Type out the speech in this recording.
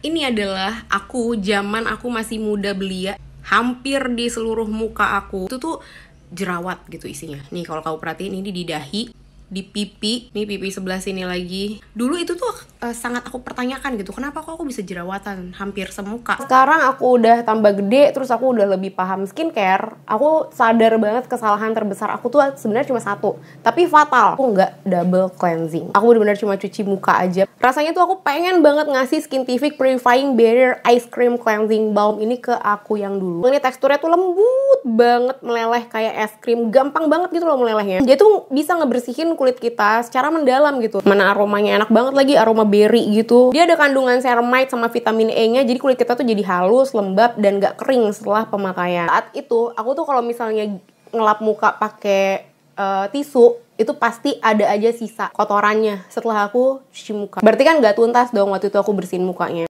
Ini adalah aku zaman aku masih muda belia, hampir di seluruh muka aku. Itu tuh jerawat gitu isinya. Nih kalau kau perhatiin ini di dahi, di pipi nih pipi sebelah sini lagi dulu itu tuh uh, sangat aku pertanyakan gitu kenapa kok aku bisa jerawatan hampir semuka sekarang aku udah tambah gede terus aku udah lebih paham skincare aku sadar banget kesalahan terbesar aku tuh sebenarnya cuma satu tapi fatal aku nggak double cleansing aku benar-benar cuma cuci muka aja rasanya tuh aku pengen banget ngasih skin skintific purifying barrier ice cream cleansing balm ini ke aku yang dulu ini teksturnya tuh lembut banget meleleh kayak es krim gampang banget gitu loh melelehnya dia tuh bisa ngebersihin kulit kita secara mendalam gitu. Mana aromanya enak banget lagi aroma berry gitu. Dia ada kandungan ceramide sama vitamin E-nya jadi kulit kita tuh jadi halus, lembab dan gak kering setelah pemakaian. Saat itu aku tuh kalau misalnya ngelap muka pakai uh, tisu itu pasti ada aja sisa kotorannya setelah aku cuci muka. Berarti kan gak tuntas dong waktu itu aku bersihin mukanya.